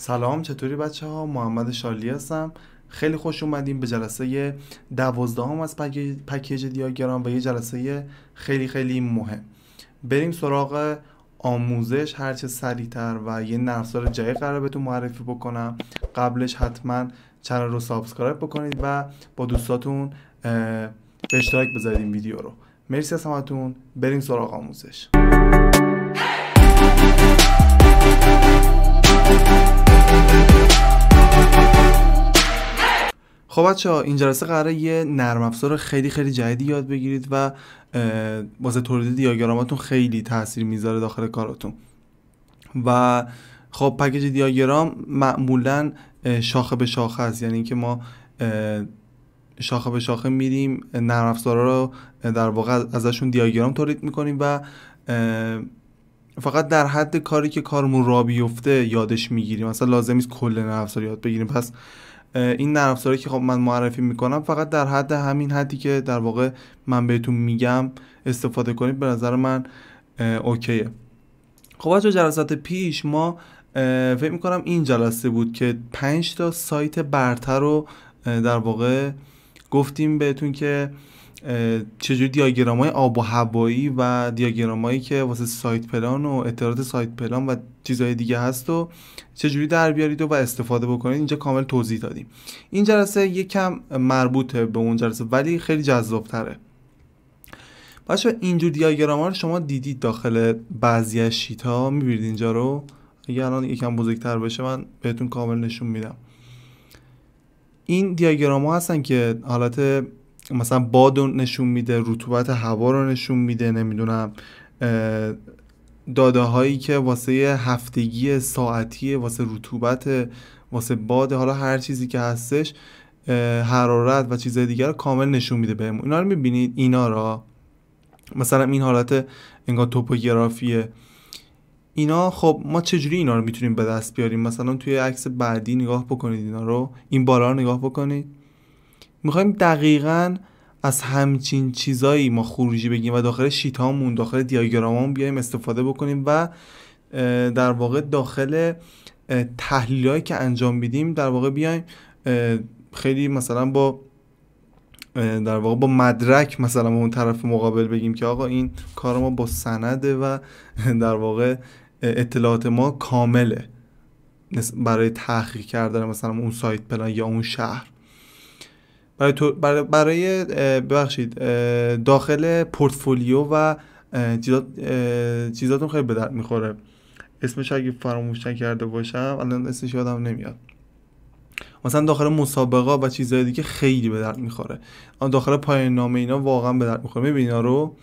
سلام چطوری بچه ها محمد شالی هستم خیلی خوش اومدیم به جلسه دوازدهم از پکیج, پکیج دیاگرام و یه جلسه خیلی خیلی مهم بریم سراغ آموزش هرچه سریعتر و یه نرمافزار جایی قرار بهتون معرفی بکنم قبلش حتما چنل رو سابسکرایب بکنید و با دوستاتون به اشتراک بذارید این ویدیو رو مرسی از همتون بریم سراغ آموزش خب بچه این جلسه قراره یه نرم افزار خیلی خیلی جدیدی یاد بگیرید و واسه تولید دیاگراماتون خیلی تاثیر میذاره داخل کاراتون و خب پکیج دیاگرام معمولا شاخه به شاخه است یعنی اینکه ما شاخه به شاخه میریم نرم افزارا رو در واقع ازشون دیاگرام تولید میکنیم و فقط در حد کاری که کارمون را بیفته یادش میگیریم مثلا لازم نیست کل نرم افزار یاد بگیریم پس این نرم افزاری که خب من معرفی میکنم فقط در حد همین حدی که در واقع من بهتون میگم استفاده کنید به نظر من اوکیه خب از جلسات پیش ما فکر میکنم این جلسه بود که پنج تا سایت برتر رو در واقع گفتیم بهتون که چجوری دیاگرام های آب و هوایی و دیاگرام هایی که واسه سایت پلان و اطلاعات سایت پلان و چیزهای دیگه هست و چجوری در بیارید و, و استفاده بکنید اینجا کامل توضیح دادیم این جلسه یکم مربوطه به اون جلسه ولی خیلی جذاب تره اینجور دیاگرام ها رو شما دیدید داخل بعضی از شیت ها میبینید اینجا رو اگه الان یکم بزرگتر بشه من بهتون کامل نشون میدم این دیاگرام هستن که حالت مثلا باد رو نشون میده رطوبت هوا رو نشون میده نمیدونم داده هایی که واسه هفتگی ساعتی واسه رطوبت واسه باد حالا هر چیزی که هستش حرارت و چیزهای دیگر رو کامل نشون میده بهمون اینا رو میبینید اینا را مثلا این حالت انگار توپوگرافیه اینا خب ما چجوری اینا رو میتونیم به دست بیاریم مثلا توی عکس بعدی نگاه بکنید اینا رو این بالا رو نگاه بکنید میخوایم دقیقا از همچین چیزایی ما خروجی بگیم و داخل شیت هامون داخل دیاگراممون بیایم استفاده بکنیم و در واقع داخل تحلیلایی که انجام میدیم در واقع بیایم خیلی مثلا با در واقع با مدرک مثلا اون طرف مقابل بگیم که آقا این کار ما با سنده و در واقع اطلاعات ما کامله برای تحقیق کردن مثلا اون سایت پلان یا اون شهر برای, تو برای ببخشید داخل پورتفولیو و چیزاتون خیلی به درد میخوره اسمش اگه فراموش کرده باشم الان اسمش یادم نمیاد مثلا داخل مسابقه و چیزهای دیگه خیلی به درد میخوره داخل پایان نامه اینا واقعا به درد میخوره میبینی رو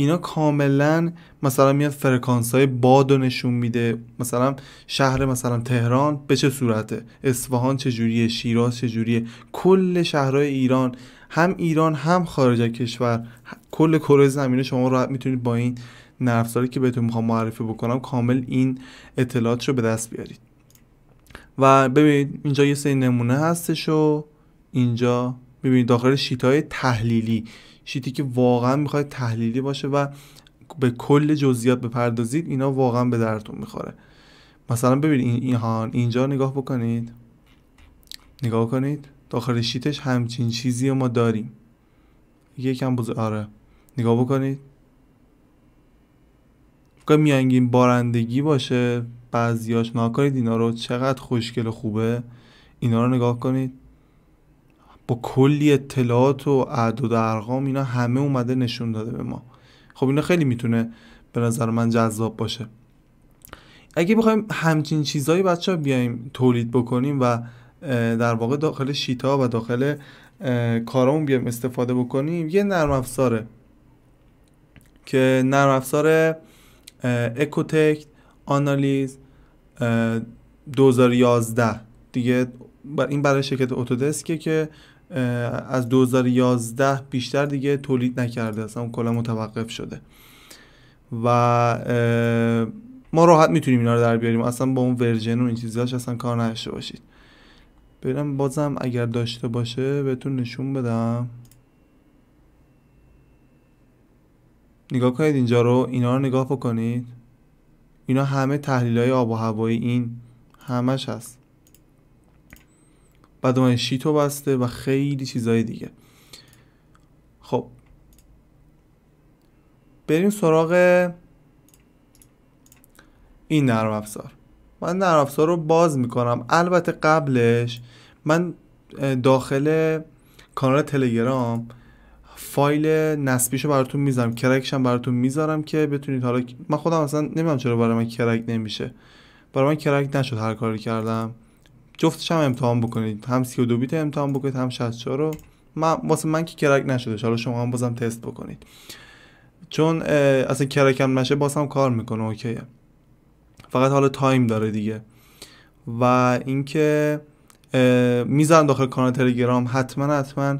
اینا کاملا مثلا میاد فرکانس های باد رو نشون میده مثلا شهر مثلا تهران به چه صورته اصفهان چجوریه شیراز چجوریه کل شهرهای ایران هم ایران هم خارج از کشور کل کره زمینه شما راحت میتونید با این نرفساری که بهتون میخوام معرفی بکنم کامل این اطلاعات رو به دست بیارید و ببینید اینجا یه سری نمونه هستش و اینجا ببینید داخل شیت های تحلیلی شیتی که واقعا میخواد تحلیلی باشه و به کل جزئیات بپردازید اینا واقعا به درتون میخوره مثلا ببینید این اینجا نگاه بکنید نگاه کنید داخل شیتش همچین چیزی رو ما داریم یکم بزرگ آره نگاه بکنید که میانگین بارندگی باشه بعضیاش نگاه کنید اینا رو چقدر خوشگل خوبه اینا رو نگاه کنید با کلی اطلاعات و اعداد و ارقام اینا همه اومده نشون داده به ما خب اینا خیلی میتونه به نظر من جذاب باشه اگه بخوایم همچین چیزهایی بچه بیایم تولید بکنیم و در واقع داخل شیتا و داخل کارامون بیایم استفاده بکنیم یه نرم افزاره که نرم افزار اکوتکت آنالیز 2011 دیگه این برای شرکت اتودسکه که از 2011 بیشتر دیگه تولید نکرده اصلا کلا متوقف شده و ما راحت میتونیم اینا رو در بیاریم اصلا با اون ورژن و این چیزاش اصلا کار نداشته باشید ببینم بازم اگر داشته باشه بهتون نشون بدم نگاه کنید اینجا رو اینا رو نگاه بکنید اینا همه تحلیل های آب و هوایی این همش هست بعد شیتو بسته و خیلی چیزهای دیگه خب بریم سراغ این نرم افزار من نرم افزار رو باز میکنم البته قبلش من داخل کانال تلگرام فایل نصبیش رو براتون میذارم کرکش هم براتون میذارم که بتونید حالا من خودم اصلا نمیدونم چرا برای من کرک نمیشه برای من کرک نشد هر کاری کردم جفتش هم امتحان بکنید هم 32 بیت امتحان بکنید هم 64 رو من واسه من که کرک نشده حالا شما هم بازم تست بکنید چون اصلا هم نشه بازم کار میکنه اوکیه فقط حالا تایم داره دیگه و اینکه میزن داخل کانال تلگرام حتما حتما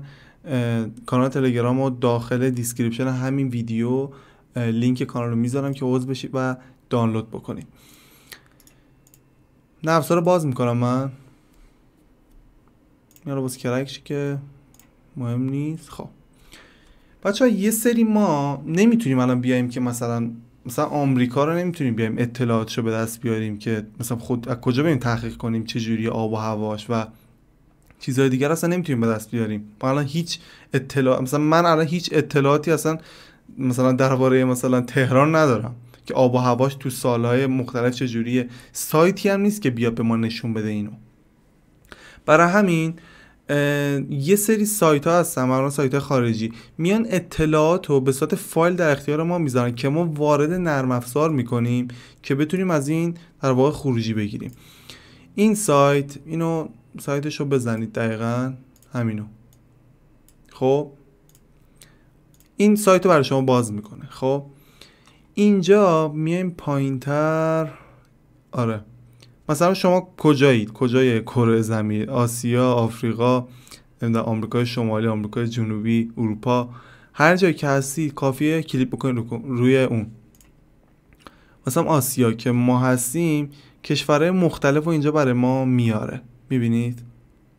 کانال تلگرام رو داخل دیسکریپشن همین ویدیو لینک کانال رو میذارم که عضو بشید و دانلود بکنید نفسا رو باز میکنم من میاره بس کرکش که مهم نیست خب بچه ها یه سری ما نمیتونیم الان بیایم که مثلا مثلا آمریکا رو نمیتونیم بیایم اطلاعات رو به دست بیاریم که مثلا خود از کجا بریم تحقیق کنیم چه جوری آب و هواش و چیزهای دیگر اصلا نمیتونیم به دست بیاریم ما الان هیچ اطلاع مثلا من الان هیچ اطلاعاتی اصلا مثلا درباره مثلا تهران ندارم که آب و هواش تو سالهای مختلف چجوریه سایتی هم نیست که بیا به ما نشون بده اینو برای همین یه سری سایت ها هستن مثلا سایت خارجی میان اطلاعات رو به صورت فایل در اختیار ما میذارن که ما وارد نرم افزار میکنیم که بتونیم از این در واقع خروجی بگیریم این سایت اینو سایتش رو بزنید دقیقا همینو خب این سایت رو برای شما باز میکنه خب اینجا میایم پایین تر آره مثلا شما کجایید کجای کره زمین آسیا آفریقا آمریکای شمالی آمریکای جنوبی اروپا هر جایی که هستید کافیه کلیپ بکنید روی اون مثلا آسیا که ما هستیم کشورهای مختلف رو اینجا برای ما میاره میبینید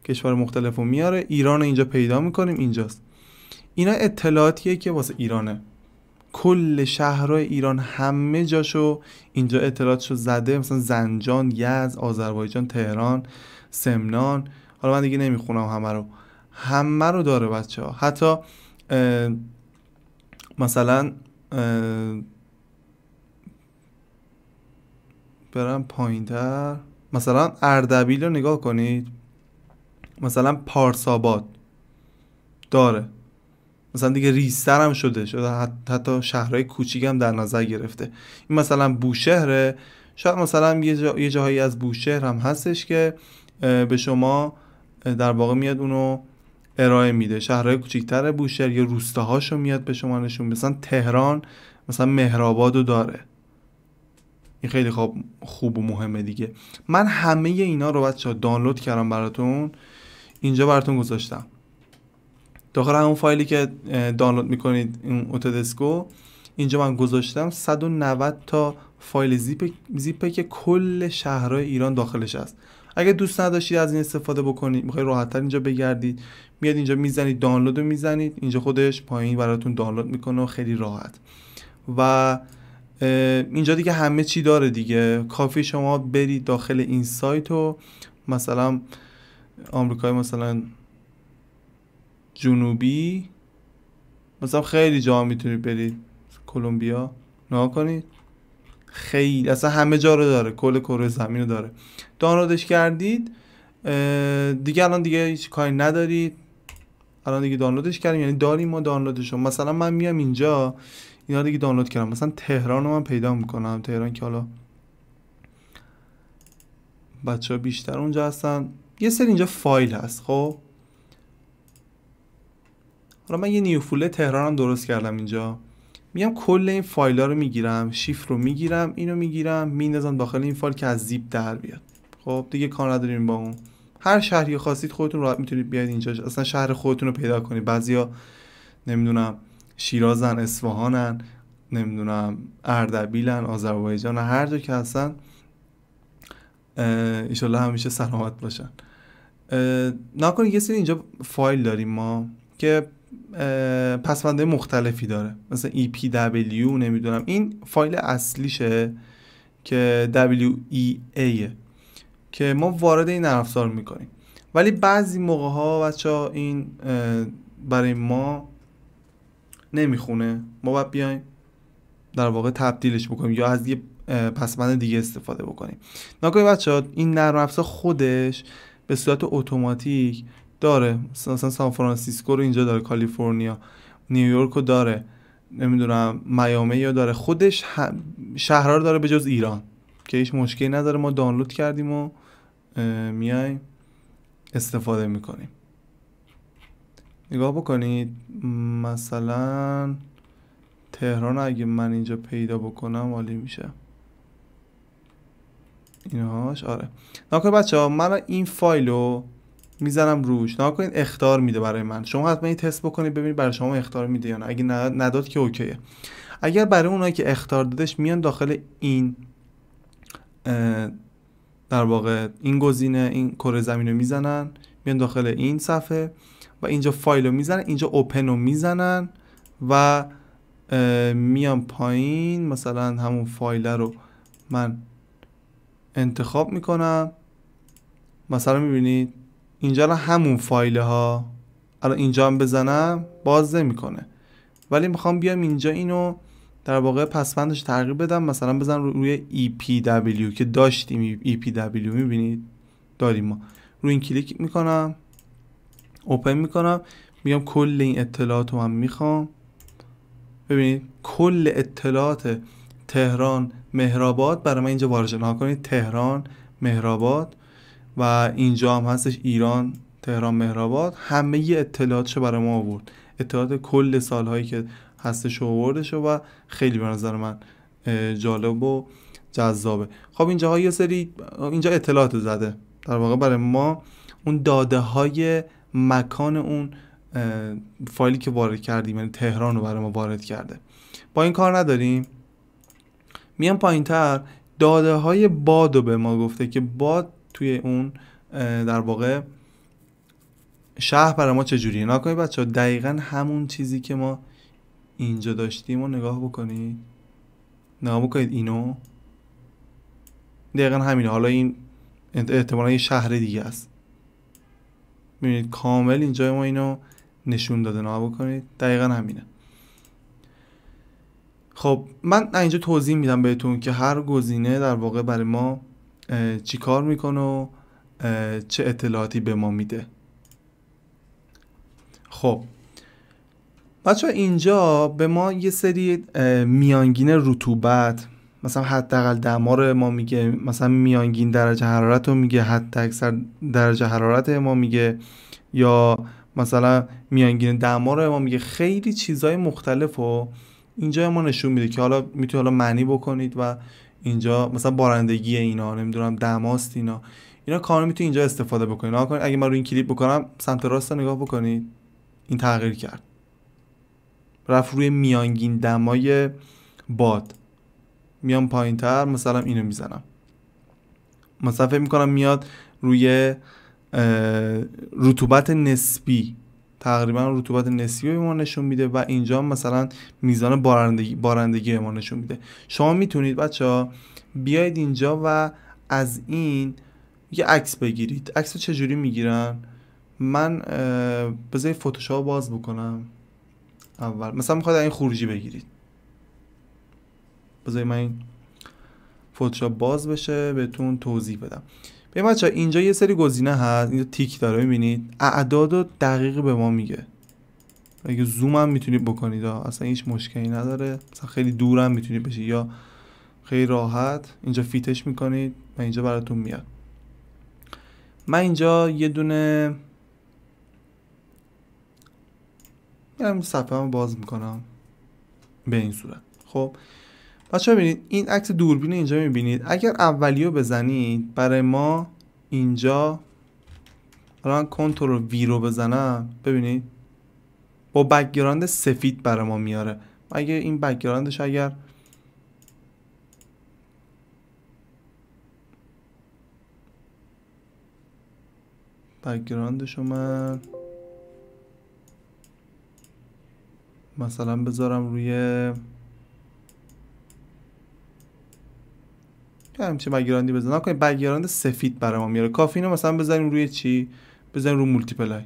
کشور مختلف رو میاره ایران رو اینجا پیدا میکنیم اینجاست اینا اطلاعاتیه که واسه ایرانه کل شهرهای ایران همه جاشو اینجا اطلاعاتشو زده مثلا زنجان یز، آذربایجان تهران سمنان حالا من دیگه نمیخونم همه رو همه رو داره بچه ها حتی مثلا برم پایین مثلا اردبیل رو نگاه کنید مثلا پارساباد داره مثلا دیگه ریستر هم شده شده حتی شهرهای کوچیک هم در نظر گرفته این مثلا بوشهره شاید مثلا یه, جاهایی از بوشهر هم هستش که به شما در واقع میاد اونو ارائه میده شهرهای کوچیکتر بوشهر یا روستاهاشو میاد به شما نشون مثلا تهران مثلا مهرآباد داره این خیلی خوب, خوب و مهمه دیگه من همه اینا رو بچه دانلود کردم براتون اینجا براتون گذاشتم داخل همون فایلی که دانلود میکنید این اوتودسکو اینجا من گذاشتم 190 تا فایل زیپ زیپه که کل شهرهای ایران داخلش است اگه دوست نداشتید از این استفاده بکنید میخواید راحتتر اینجا بگردید میاد اینجا میزنید دانلود رو میزنید اینجا خودش پایین براتون دانلود میکنه و خیلی راحت و اینجا دیگه همه چی داره دیگه کافی شما برید داخل این سایت و مثلا آمریکای مثلا جنوبی مثلا خیلی جا میتونید برید کلمبیا نگاه کنید خیلی اصلا همه جا رو داره کل کره زمین رو داره دانلودش کردید دیگه الان دیگه هیچ کاری ندارید الان دیگه دانلودش کردیم یعنی داریم ما دانلودش مثلا من میام اینجا اینا دیگه دانلود کردم مثلا تهران رو من پیدا میکنم تهران که حالا بچه ها بیشتر اونجا هستن یه سری اینجا فایل هست خب حالا من یه نیوفوله تهرانم درست کردم اینجا میام کل این فایل ها رو میگیرم شیف رو میگیرم اینو میگیرم میندازم داخل این فایل که از زیپ در بیاد خب دیگه کار نداریم با اون هر شهری خواستید خودتون راحت میتونید بیاید اینجا اصلا شهر خودتون رو پیدا کنید بعضیا نمیدونم شیرازن اصفهانن نمیدونم اردبیلن آذربایجان هر جا که هستن ایشالله همیشه سلامت باشن نکنید یه سری اینجا فایل داریم ما که پسوندهای مختلفی داره پی دبلیو e نمیدونم این فایل اصلیشه که WEA که ما وارد این نرم میکنیم ولی بعضی موقع ها بچه ها این برای ما نمیخونه ما باید بیایم در واقع تبدیلش بکنیم یا از یه پسمند دیگه استفاده بکنیم نکنید بچه ها این نرم افزار خودش به صورت اتوماتیک داره مثلا سان فرانسیسکو رو اینجا داره کالیفرنیا نیویورک رو داره نمیدونم میامی یا داره خودش شهرها رو داره به جز ایران که هیچ مشکلی نداره ما دانلود کردیم و میایم استفاده میکنیم نگاه بکنید مثلا تهران اگه من اینجا پیدا بکنم عالی میشه اینهاش آره که بچه ها من این فایل رو میزنم روش نه کنید اختار میده برای من شما حتما این تست بکنید ببینید برای شما اختار میده یا نه اگه نداد که اوکیه اگر برای اونایی که اختار دادش میان داخل این در واقع این گزینه این کره زمین رو میزنن میان داخل این صفحه و اینجا فایل رو میزنن اینجا اوپن رو میزنن و میان پایین مثلا همون فایل رو من انتخاب میکنم مثلا میبینید اینجا همون فایل ها الان اینجا هم بزنم باز نمیکنه ولی میخوام بیام اینجا اینو در واقع پسفندش تغییر بدم مثلا بزنم رو روی EPW که داشتیم EPW میبینید داریم ما روی این کلیک میکنم اوپن میکنم میگم کل این اطلاعات رو من میخوام ببینید کل اطلاعات تهران مهرآباد برای من اینجا وارد ها کنید تهران مهرآباد و اینجا هم هستش ایران تهران مهرآباد همه اطلاعات برای ما آورد اطلاعات کل سالهایی که هستش آوردش و خیلی به نظر من جالب و جذابه خب اینجا یه سری اینجا اطلاعات زده در واقع برای ما اون داده های مکان اون فایلی که وارد کردیم یعنی تهران رو برای ما وارد کرده با این کار نداریم میان پایین تر داده های باد رو به ما گفته که باد توی اون در واقع شهر برای ما چجوریه کنید بچه دقیقا همون چیزی که ما اینجا داشتیم رو نگاه بکنید نگاه بکنید اینو دقیقا همینه حالا این احتمالا یه شهر دیگه است میبینید کامل اینجا ما اینو نشون داده نگاه بکنید دقیقا همینه خب من اینجا توضیح میدم بهتون که هر گزینه در واقع برای ما چی کار میکنه و چه اطلاعاتی به ما میده خب بچه اینجا به ما یه سری میانگین رطوبت مثلا حداقل دما رو ما میگه مثلا میانگین درجه حرارت رو میگه حتی اکثر درجه حرارت ما میگه یا مثلا میانگین دما رو ما میگه خیلی چیزهای مختلف و اینجا ما نشون میده که حالا میتونید حالا معنی بکنید و اینجا مثلا بارندگی اینا نمیدونم دماست اینا اینا کارو میتونی اینجا استفاده بکنید اگه من رو این کلیپ بکنم سمت راست نگاه بکنید این تغییر کرد رفت روی میانگین دمای باد میام پایین تر مثلا اینو میزنم مثلا فکر میکنم میاد روی رطوبت نسبی تقریبا رطوبت نسبی به ما نشون میده و اینجا مثلا میزان بارندگی بارندگی ما نشون میده شما میتونید بچه ها بیاید اینجا و از این یه عکس بگیرید عکس رو چجوری میگیرن من بذاری فتوشاپ باز بکنم اول مثلا میخواد این خروجی بگیرید بذاری من این فتوشاپ باز بشه بهتون توضیح بدم به بچه اینجا یه سری گزینه هست اینجا تیک داره میبینید اعداد و دقیق به ما میگه اگه زوم هم میتونید بکنید اصلا هیچ مشکلی نداره مثلا خیلی دور هم میتونید بشید یا خیلی راحت اینجا فیتش میکنید و اینجا براتون میاد من اینجا یه دونه میرم صفحه باز میکنم به این صورت خب بچه ببینید این عکس دوربین اینجا میبینید اگر اولی رو بزنید برای ما اینجا الان کنترل وی رو بزنم ببینید با بکگراند سفید برای ما میاره اگر این بکگراندش اگر بکگراندش من مثلا بذارم روی که همچین بگیراندی بزن سفید برام ما میاره کافی اینو مثلا بزنیم روی چی بزنیم روی مولتیپلای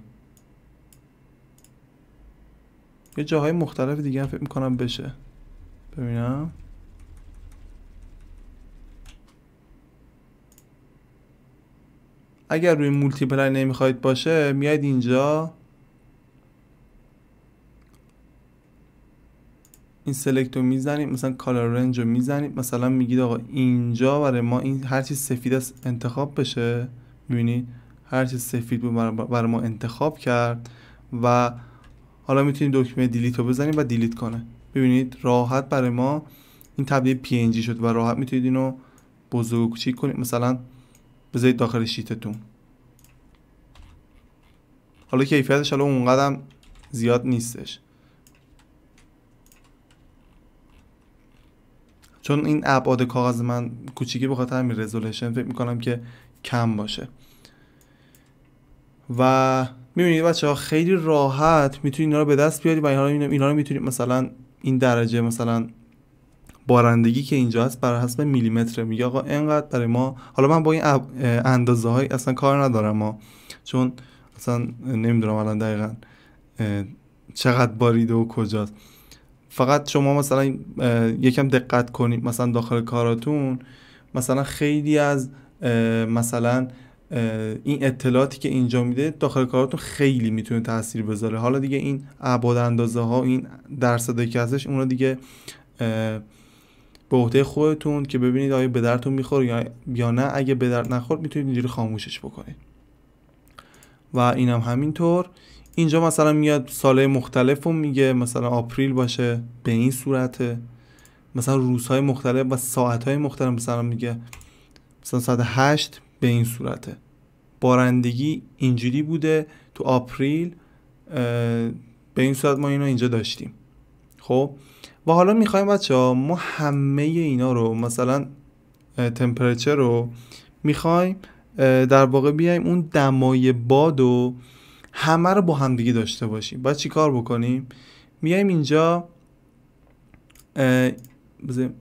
یه جاهای مختلف دیگه هم فکر میکنم بشه ببینم اگر روی مولتیپلای نمیخواید باشه میاید اینجا این سلکت رو میزنید مثلا کالر رنج رو میزنید مثلا میگید آقا اینجا برای ما این هر چی سفید است انتخاب بشه میبینید هر چی سفید بود برای ما انتخاب کرد و حالا میتونید دکمه دیلیت رو بزنید و دیلیت کنه ببینید راحت برای ما این تبدیل جی شد و راحت میتونید اینو بزرگ کوچیک کنید مثلا بذارید داخل شیتتون حالا کیفیتش حالا اونقدر زیاد نیستش چون این ابعاد کاغذ من کوچیکی به خاطر همین رزولوشن فکر میکنم که کم باشه و میبینید بچه ها خیلی راحت میتونید اینا رو به دست بیارید و اینا رو میتونید مثلا این درجه مثلا بارندگی که اینجا هست بر حسب میلیمتر میگه آقا انقدر برای ما حالا من با این اندازه های اصلا کار ندارم ما چون اصلا نمیدونم الان دقیقا چقدر باریده و کجاست فقط شما مثلا یکم دقت کنید مثلا داخل کاراتون مثلا خیلی از مثلا این اطلاعاتی که اینجا میده داخل کاراتون خیلی میتونه تاثیر بذاره حالا دیگه این ابعاد اندازه ها این درصدی که هستش اونا دیگه به عهده خودتون که ببینید آیا به درتون میخوره یا نه اگه به درد نخورد میتونید اینجوری خاموشش بکنید و اینم همینطور اینجا مثلا میاد ساله مختلف رو میگه مثلا آپریل باشه به این صورته مثلا روزهای مختلف و ساعتهای مختلف مثلا میگه مثلا ساعت هشت به این صورته بارندگی اینجوری بوده تو آپریل به این صورت ما اینو اینجا داشتیم خب و حالا میخوایم بچه ها ما همه اینا رو مثلا تمپرچر رو میخوایم در واقع بیایم اون دمای باد و همه رو با دیگه داشته باشیم باید کار بکنیم میایم اینجا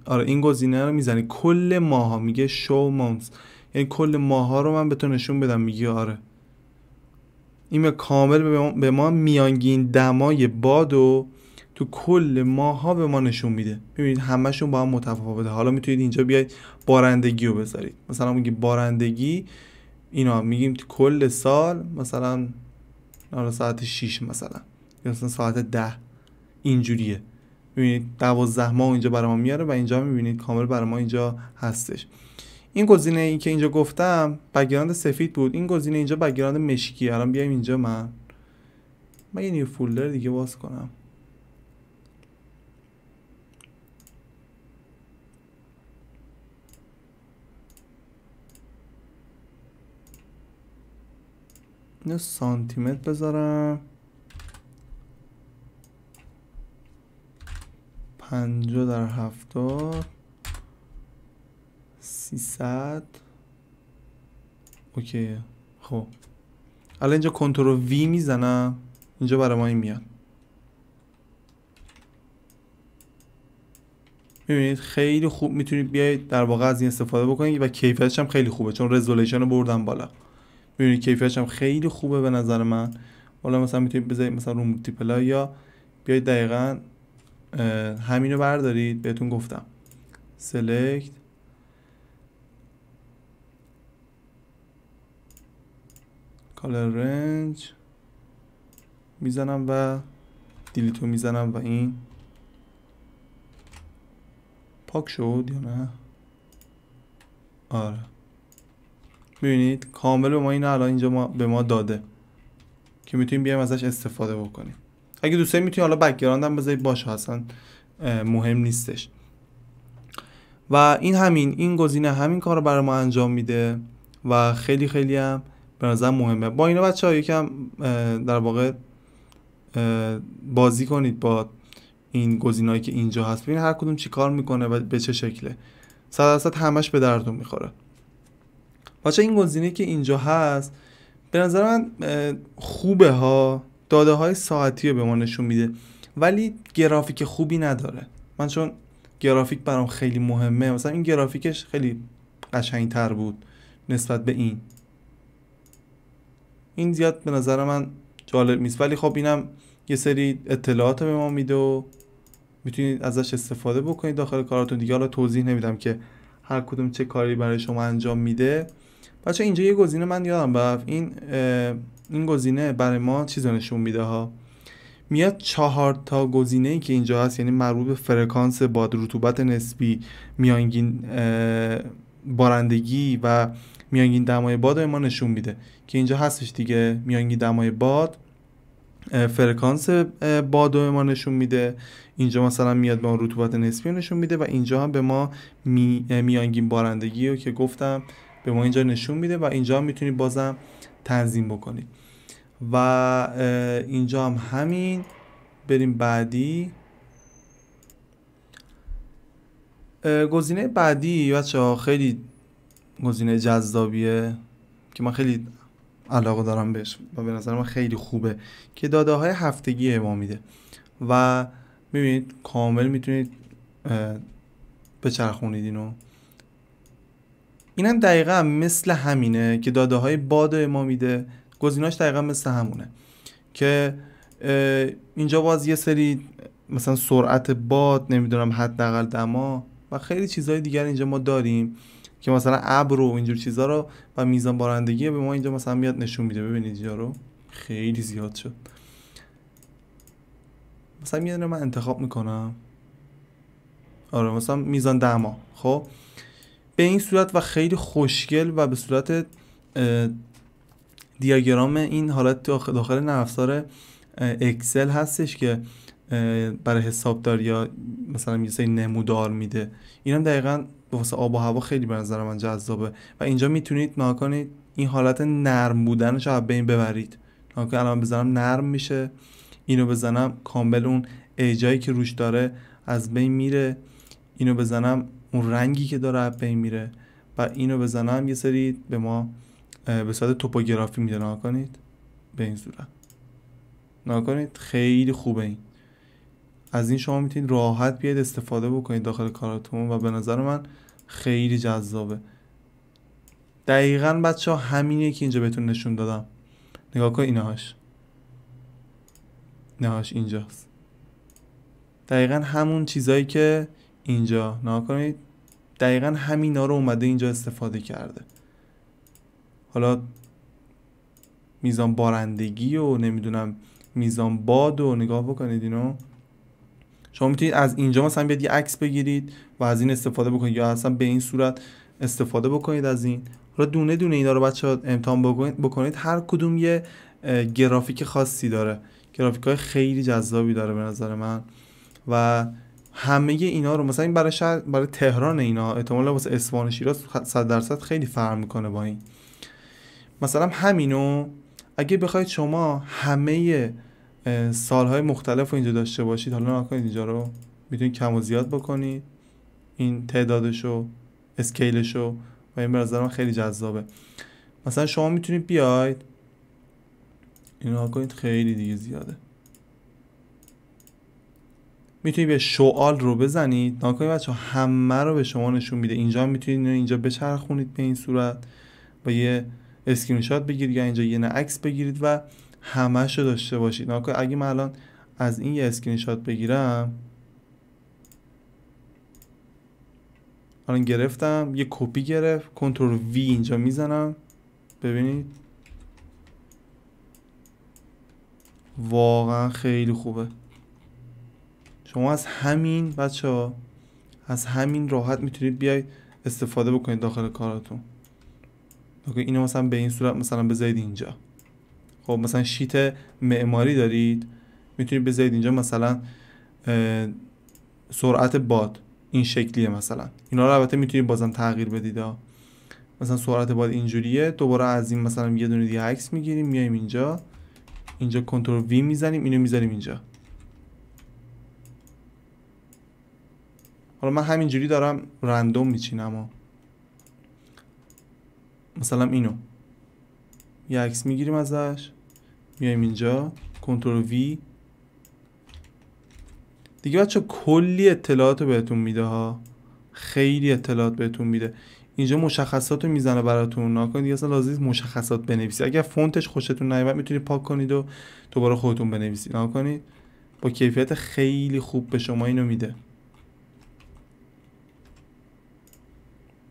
آره این گزینه رو میزنی کل ماها میگه شو مانس یعنی کل ماها رو من به تو نشون بدم میگه آره این کامل به ما میانگین دمای باد و تو کل ماها به ما نشون میده ببینید همشون با هم متفاوته حالا میتونید اینجا بیاید بارندگی رو بذارید مثلا میگه بارندگی اینا میگیم تو کل سال مثلا حالا ساعت 6 مثلا یا مثلا ساعت 10 اینجوریه میبینید 12 ماه اینجا برای ما میاره و اینجا میبینید کامل برای ما اینجا هستش این گزینه ای که اینجا گفتم بگراند سفید بود این گزینه اینجا بگراند مشکی الان بیایم اینجا من من یه فولدر دیگه باز کنم نه سانتیمتر بذارم پنجا در هفتاد ست اوکی خب الان اینجا کنترل وی میزنم اینجا برای ما این میاد میبینید خیلی خوب میتونید بیاید در واقع از این استفاده بکنید و کیفیتش هم خیلی خوبه چون رزولوشن رو بردم بالا ببینید کیفیتش هم خیلی خوبه به نظر من حالا مثلا میتونید بذارید مثلا رو پلای یا بیاید دقیقا همینو بردارید بهتون گفتم سلکت کالر رنج میزنم و دیلیتو میزنم و این پاک شد یا نه آره ببینید کامل به ما این الان اینجا به ما داده که میتونیم بیایم ازش استفاده بکنیم اگه دوستایی میتونید حالا بک‌گراند هم بذارید باشه اصلا مهم نیستش و این همین این گزینه همین کار رو برای ما انجام میده و خیلی خیلی هم به نظر مهمه با اینا بچه ها یکم در واقع بازی کنید با این گزینه‌ای که اینجا هست ببین هر کدوم چی کار میکنه و به چه شکله صد همش به دردتون میخوره باشه این گزینه که اینجا هست به نظر من خوبه ها داده های ساعتی رو به ما نشون میده ولی گرافیک خوبی نداره من چون گرافیک برام خیلی مهمه مثلا این گرافیکش خیلی تر بود نسبت به این این زیاد به نظر من جالب نیست ولی خب اینم یه سری اطلاعات به ما میده و میتونید ازش استفاده بکنید داخل کاراتون دیگه حالا توضیح نمیدم که هر کدوم چه کاری برای شما انجام میده بچه اینجا یه گزینه من یادم رفت این این گزینه برای ما چیز نشون میده ها میاد چهار تا گزینه ای که اینجا هست یعنی مربوط به فرکانس باد رطوبت نسبی میانگین بارندگی و میانگین دمای باد ما نشون میده که اینجا هستش دیگه میانگین دمای باد فرکانس باد ما نشون میده اینجا مثلا میاد به ما رطوبت نسبی نشون میده و اینجا هم به ما می، میانگین بارندگی رو که گفتم به ما اینجا نشون میده و اینجا هم میتونید بازم تنظیم بکنید و اینجا هم همین بریم بعدی گزینه بعدی بچه ها خیلی گزینه جذابیه که من خیلی علاقه دارم بهش و به نظر من خیلی خوبه که داده های هفتگی ما میده و میبینید کامل میتونید بچرخونید اینو اینم دقیقا مثل همینه که داده های باد ما میده گزیناش دقیقا مثل همونه که اینجا باز یه سری مثلا سرعت باد نمیدونم حداقل دما و خیلی چیزهای دیگر اینجا ما داریم که مثلا ابر و اینجور چیزها رو و میزان بارندگی به ما اینجا مثلا میاد نشون میده ببینید اینجا رو خیلی زیاد شد مثلا میاد من انتخاب میکنم آره مثلا میزان دما خب به این صورت و خیلی خوشگل و به صورت دیاگرام این حالت داخل نفسار اکسل هستش که برای حسابداری یا مثلا یه سری نمودار میده این هم دقیقا واسه آب و هوا خیلی به نظر من جذابه و اینجا میتونید کنید این حالت نرم بودنش رو به این ببرید ناکن الان بزنم نرم میشه اینو بزنم کامل اون ایجایی که روش داره از بین میره اینو بزنم اون رنگی که داره از بین میره و اینو بزنم یه سری به ما به صورت توپوگرافی میده نها کنید به این صورت نها کنید خیلی خوبه این از این شما میتونید راحت بیاید استفاده بکنید داخل کاراتون و به نظر من خیلی جذابه دقیقا بچه ها همینه که اینجا بهتون نشون دادم نگاه کن اینهاش نهاش اینجاست دقیقا همون چیزایی که اینجا کنید دقیقا همینا رو اومده اینجا استفاده کرده حالا میزان بارندگی و نمیدونم میزان باد و نگاه بکنید اینو شما میتونید از اینجا مثلا بیاد یه عکس بگیرید و از این استفاده بکنید یا اصلا به این صورت استفاده بکنید از این حالا دونه دونه اینا رو بچه امتحان بکنید هر کدوم یه گرافیک خاصی داره گرافیک های خیلی جذابی داره به نظر من و همه اینا رو مثلا این برای برای تهران اینا احتمال واسه اصفهان شیراز 100 درصد خیلی فرق میکنه با این مثلا همینو اگه بخواید شما همه سالهای مختلف رو اینجا داشته باشید حالا نکنید اینجا رو میتونید کم و زیاد بکنید این تعدادشو اسکیلشو و این به خیلی جذابه مثلا شما میتونید بیاید اینا کنید خیلی دیگه زیاده میتونید به شعال رو بزنید ناکنید بچه همه رو به شما نشون میده اینجا میتونید اینجا بچرخونید به این صورت با یه اسکرین شات بگیرید یا اینجا یه عکس بگیرید و همه رو داشته باشید ناکنید اگه من الان از این یه اسکرین بگیرم الان گرفتم یه کپی گرفت کنترل وی اینجا میزنم ببینید واقعا خیلی خوبه شما از همین بچه ها از همین راحت میتونید بیاید استفاده بکنید داخل کاراتون اینو مثلا به این صورت مثلا بذارید اینجا خب مثلا شیت معماری دارید میتونید بذارید اینجا مثلا سرعت باد این شکلیه مثلا اینا رو البته میتونید بازم تغییر بدید ها. مثلا سرعت باد اینجوریه دوباره از این مثلا یه دونه دیگه عکس میگیریم میایم اینجا اینجا کنترل وی میزنیم اینو میذاریم اینجا حالا من همینجوری دارم رندوم میچینم مثلا اینو یه عکس میگیریم ازش میایم اینجا کنترل وی دیگه بچه کلی اطلاعات رو بهتون میده ها خیلی اطلاعات بهتون میده اینجا مشخصات رو میزنه براتون ناکنید دیگه اصلا لازم مشخصات بنویسید اگر فونتش خوشتون نیومد میتونید پاک کنید و دوباره خودتون بنویسید ناکنید با کیفیت خیلی خوب به شما اینو میده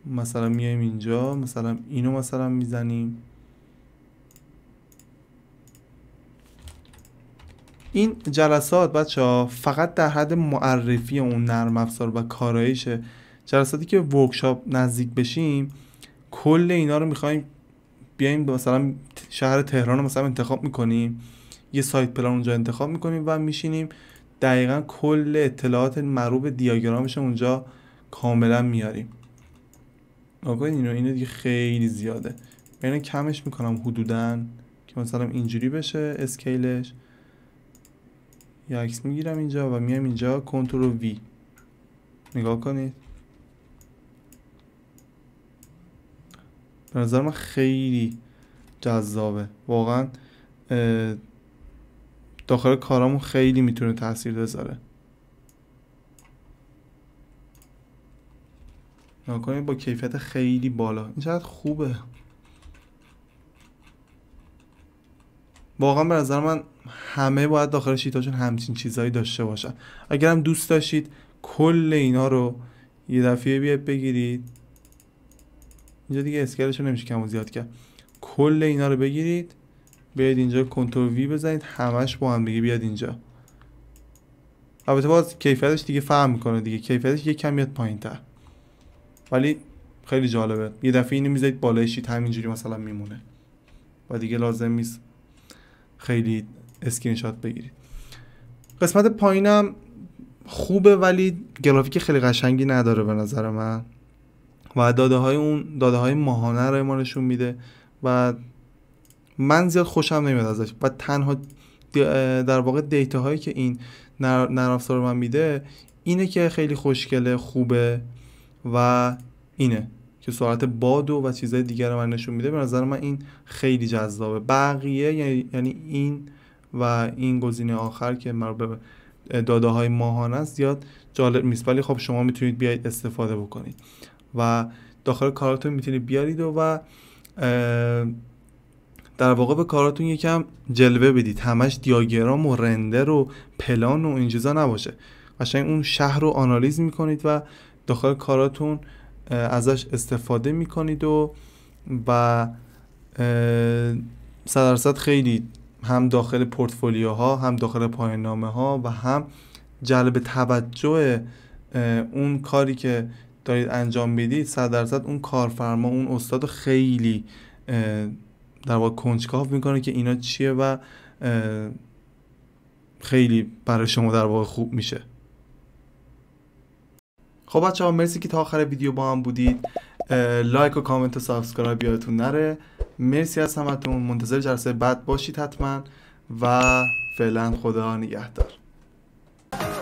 مثلا میایم اینجا مثلا اینو مثلا میزنیم این جلسات بچه ها فقط در حد معرفی اون نرم افزار و کارایشه جلساتی که ورکشاپ نزدیک بشیم کل اینا رو میخوایم بیایم مثلا شهر تهران رو مثلا انتخاب میکنیم یه سایت پلان اونجا انتخاب میکنیم و میشینیم دقیقا کل اطلاعات مربوط دیاگرامش اونجا کاملا میاریم نگاهید اینو اینو دیگه خیلی زیاده من یعنی کمش میکنم حدودا که مثلا اینجوری بشه اسکیلش یا اکس میگیرم اینجا و میام اینجا کنترل وی نگاه کنید به نظر من خیلی جذابه واقعا داخل کارامون خیلی میتونه تاثیر بذاره ناکامی با کیفیت خیلی بالا این خوبه واقعا به نظر من همه باید داخل شیتاشون همچین چیزهایی داشته باشن اگرم دوست داشتید کل اینا رو یه دفعه بیاید بگیرید اینجا دیگه اسکلش رو نمیشه کم و زیاد کرد کل اینا رو بگیرید بیاید اینجا کنترل وی بزنید همش با هم دیگه بیاد اینجا البته باز کیفیتش دیگه فهم میکنه دیگه کیفیتش یه کم پایین تر ولی خیلی جالبه یه دفعه اینو میذارید بالای شیت همینجوری مثلا میمونه و دیگه لازم نیست خیلی اسکرین شات بگیرید قسمت پایینم خوبه ولی گرافیک خیلی قشنگی نداره به نظر من و داده های اون داده های ماهانه رو ما نشون میده و من زیاد خوشم نمیاد ازش و تنها در واقع دیتا هایی که این نرم من میده اینه که خیلی خوشگله خوبه و اینه که سرعت بادو و, چیزهای دیگر رو من نشون میده به نظر من این خیلی جذابه بقیه یعنی, یعنی این و این گزینه آخر که مربوط به داده های ماهانه است زیاد جالب نیست ولی خب شما میتونید بیاید استفاده بکنید و داخل کاراتون میتونید بیارید و, و در واقع به کاراتون یکم جلوه بدید همش دیاگرام و رندر و پلان و این چیزا نباشه قشنگ اون شهر رو آنالیز میکنید و داخل کاراتون ازش استفاده میکنید و و صد خیلی هم داخل ها هم داخل پایان ها و هم جلب توجه اون کاری که دارید انجام میدید صددرصد اون کارفرما اون استاد خیلی در واقع کنجکاو میکنه که اینا چیه و خیلی برای شما در واقع خوب میشه خب بچه ها مرسی که تا آخر ویدیو با هم بودید لایک و کامنت و سابسکرایب یادتون نره مرسی از همتون منتظر جلسه بعد باشید حتما و فعلا خدا نگهدار